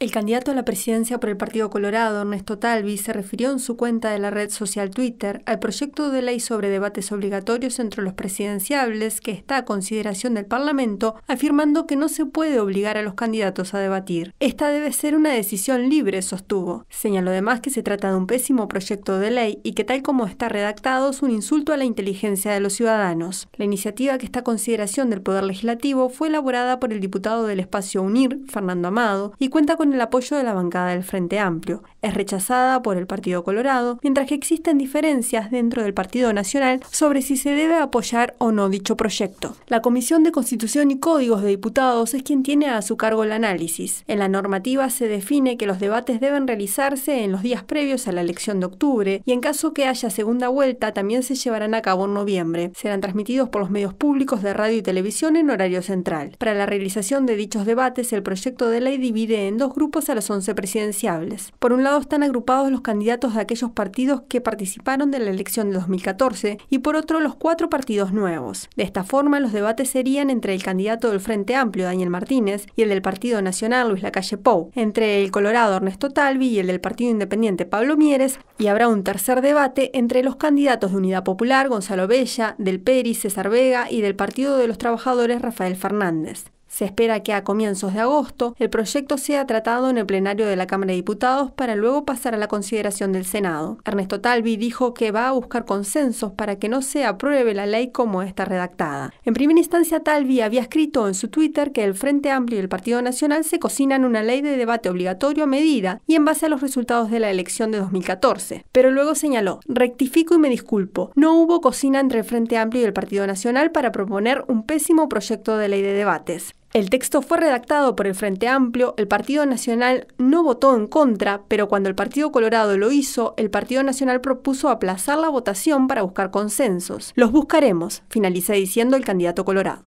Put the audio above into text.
El candidato a la presidencia por el Partido Colorado, Ernesto Talvi, se refirió en su cuenta de la red social Twitter al proyecto de ley sobre debates obligatorios entre los presidenciables que está a consideración del Parlamento, afirmando que no se puede obligar a los candidatos a debatir. Esta debe ser una decisión libre, sostuvo. Señaló además que se trata de un pésimo proyecto de ley y que tal como está redactado es un insulto a la inteligencia de los ciudadanos. La iniciativa que está a consideración del Poder Legislativo fue elaborada por el diputado del espacio UNIR, Fernando Amado, y cuenta con el apoyo de la bancada del Frente Amplio. Es rechazada por el Partido Colorado, mientras que existen diferencias dentro del Partido Nacional sobre si se debe apoyar o no dicho proyecto. La Comisión de Constitución y Códigos de Diputados es quien tiene a su cargo el análisis. En la normativa se define que los debates deben realizarse en los días previos a la elección de octubre y en caso que haya segunda vuelta también se llevarán a cabo en noviembre. Serán transmitidos por los medios públicos de radio y televisión en horario central. Para la realización de dichos debates, el proyecto de ley divide en dos grupos a los 11 presidenciables. Por un lado están agrupados los candidatos de aquellos partidos que participaron de la elección de 2014 y por otro los cuatro partidos nuevos. De esta forma, los debates serían entre el candidato del Frente Amplio, Daniel Martínez, y el del Partido Nacional, Luis Lacalle Pou, entre el Colorado, Ernesto Talvi, y el del Partido Independiente, Pablo Mieres, y habrá un tercer debate entre los candidatos de Unidad Popular, Gonzalo Bella, del PERI, César Vega, y del Partido de los Trabajadores, Rafael Fernández. Se espera que a comienzos de agosto el proyecto sea tratado en el plenario de la Cámara de Diputados para luego pasar a la consideración del Senado. Ernesto Talvi dijo que va a buscar consensos para que no se apruebe la ley como está redactada. En primera instancia, Talvi había escrito en su Twitter que el Frente Amplio y el Partido Nacional se cocinan una ley de debate obligatorio a medida y en base a los resultados de la elección de 2014. Pero luego señaló, rectifico y me disculpo, no hubo cocina entre el Frente Amplio y el Partido Nacional para proponer un pésimo proyecto de ley de debates. El texto fue redactado por el Frente Amplio, el Partido Nacional no votó en contra, pero cuando el Partido Colorado lo hizo, el Partido Nacional propuso aplazar la votación para buscar consensos. Los buscaremos, finaliza diciendo el candidato Colorado.